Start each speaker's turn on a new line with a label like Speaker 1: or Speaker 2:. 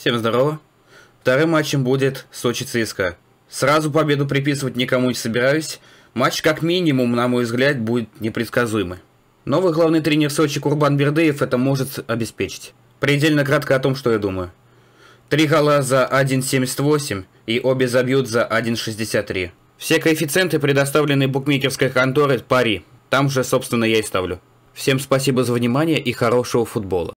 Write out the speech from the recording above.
Speaker 1: Всем здорово. Вторым матчем будет Сочи ЦСКА. Сразу победу приписывать никому не собираюсь. Матч, как минимум, на мой взгляд, будет непредсказуемый. Новый главный тренер Сочи Курбан Бердеев это может обеспечить. Предельно кратко о том, что я думаю. Три гола за 1.78 и обе забьют за 1.63. Все коэффициенты, предоставленные букмекерской конторой, пари. Там же, собственно, я и ставлю. Всем спасибо за внимание и хорошего футбола.